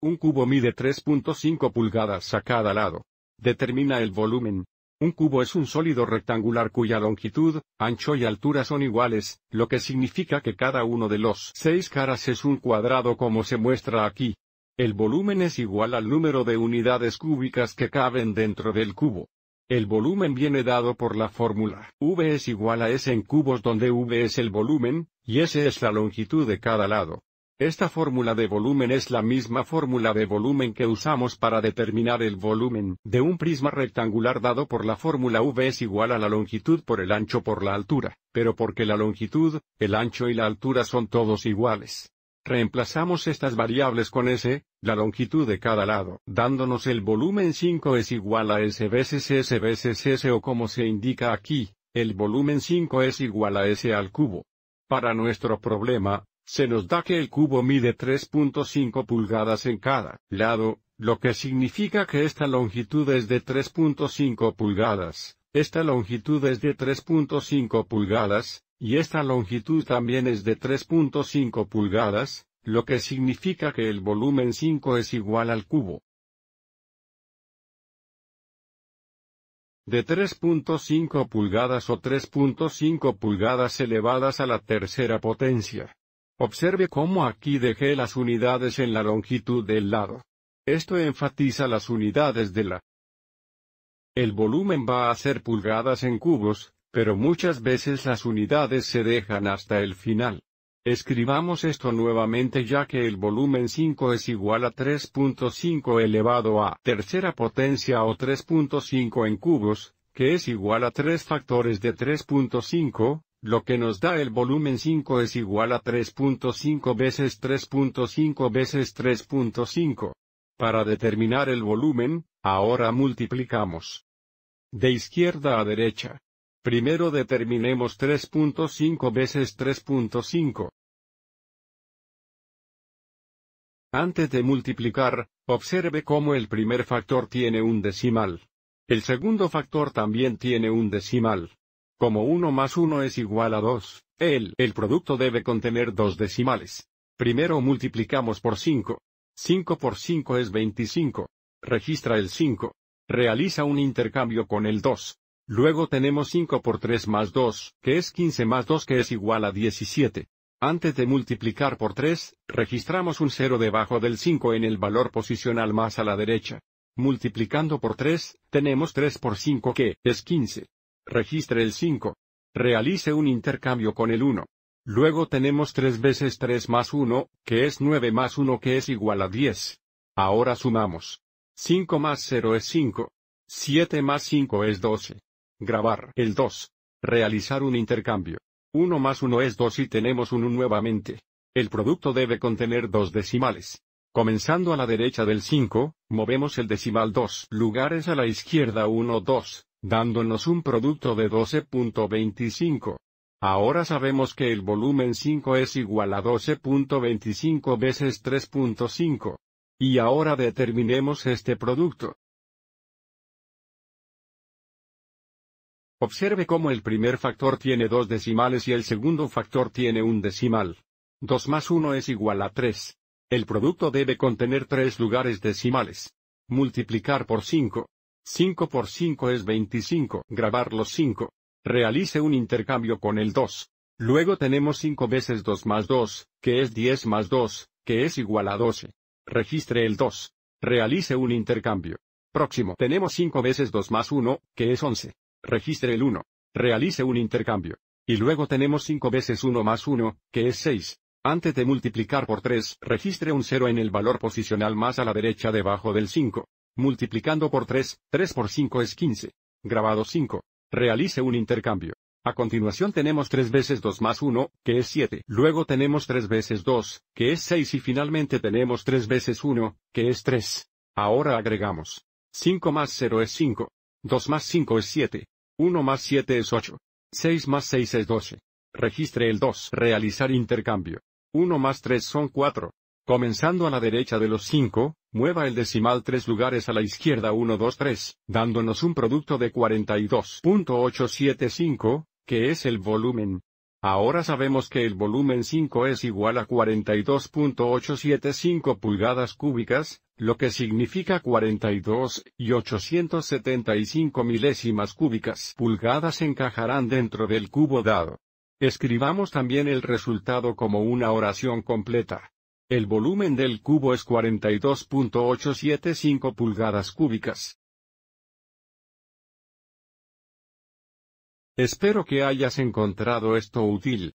Un cubo mide 3.5 pulgadas a cada lado. Determina el volumen. Un cubo es un sólido rectangular cuya longitud, ancho y altura son iguales, lo que significa que cada uno de los seis caras es un cuadrado como se muestra aquí. El volumen es igual al número de unidades cúbicas que caben dentro del cubo. El volumen viene dado por la fórmula V es igual a S en cubos donde V es el volumen, y S es la longitud de cada lado. Esta fórmula de volumen es la misma fórmula de volumen que usamos para determinar el volumen de un prisma rectangular dado por la fórmula V es igual a la longitud por el ancho por la altura, pero porque la longitud, el ancho y la altura son todos iguales. Reemplazamos estas variables con S, la longitud de cada lado, dándonos el volumen 5 es igual a S veces S veces S o como se indica aquí, el volumen 5 es igual a S al cubo. Para nuestro problema, se nos da que el cubo mide 3.5 pulgadas en cada lado, lo que significa que esta longitud es de 3.5 pulgadas, esta longitud es de 3.5 pulgadas, y esta longitud también es de 3.5 pulgadas, lo que significa que el volumen 5 es igual al cubo. de 3.5 pulgadas o 3.5 pulgadas elevadas a la tercera potencia. Observe cómo aquí dejé las unidades en la longitud del lado. Esto enfatiza las unidades de la. El volumen va a ser pulgadas en cubos, pero muchas veces las unidades se dejan hasta el final. Escribamos esto nuevamente ya que el volumen 5 es igual a 3.5 elevado a tercera potencia o 3.5 en cubos, que es igual a 3 factores de 3.5, lo que nos da el volumen 5 es igual a 3.5 veces 3.5 veces 3.5. Para determinar el volumen, ahora multiplicamos. De izquierda a derecha. Primero determinemos 3.5 veces 3.5. Antes de multiplicar, observe cómo el primer factor tiene un decimal. El segundo factor también tiene un decimal. Como 1 más 1 es igual a 2, el, producto debe contener dos decimales. Primero multiplicamos por 5. 5 por 5 es 25. Registra el 5. Realiza un intercambio con el 2. Luego tenemos 5 por 3 más 2, que es 15 más 2 que es igual a 17. Antes de multiplicar por 3, registramos un 0 debajo del 5 en el valor posicional más a la derecha. Multiplicando por 3, tenemos 3 por 5 que es 15 registre el 5. Realice un intercambio con el 1. Luego tenemos 3 veces 3 más 1, que es 9 más 1 que es igual a 10. Ahora sumamos. 5 más 0 es 5. 7 más 5 es 12. Grabar el 2. Realizar un intercambio. 1 más 1 es 2 y tenemos un 1 nuevamente. El producto debe contener dos decimales. Comenzando a la derecha del 5, movemos el decimal 2 lugares a la izquierda 1 2 dándonos un producto de 12.25. Ahora sabemos que el volumen 5 es igual a 12.25 veces 3.5. Y ahora determinemos este producto. Observe cómo el primer factor tiene dos decimales y el segundo factor tiene un decimal. 2 más 1 es igual a 3. El producto debe contener tres lugares decimales. Multiplicar por 5. 5 por 5 es 25. Grabar los 5. Realice un intercambio con el 2. Luego tenemos 5 veces 2 más 2, que es 10 más 2, que es igual a 12. Registre el 2. Realice un intercambio. Próximo. Tenemos 5 veces 2 más 1, que es 11. Registre el 1. Realice un intercambio. Y luego tenemos 5 veces 1 más 1, que es 6. Antes de multiplicar por 3, registre un 0 en el valor posicional más a la derecha debajo del 5 multiplicando por 3, 3 por 5 es 15. Grabado 5. Realice un intercambio. A continuación tenemos 3 veces 2 más 1, que es 7. Luego tenemos 3 veces 2, que es 6 y finalmente tenemos 3 veces 1, que es 3. Ahora agregamos. 5 más 0 es 5. 2 más 5 es 7. 1 más 7 es 8. 6 más 6 es 12. Registre el 2. Realizar intercambio. 1 más 3 son 4. Comenzando a la derecha de los 5, mueva el decimal 3 lugares a la izquierda 1, 2, 3, dándonos un producto de 42.875, que es el volumen. Ahora sabemos que el volumen 5 es igual a 42.875 pulgadas cúbicas, lo que significa 42 y 875 milésimas cúbicas pulgadas encajarán dentro del cubo dado. Escribamos también el resultado como una oración completa. El volumen del cubo es 42.875 pulgadas cúbicas. Espero que hayas encontrado esto útil.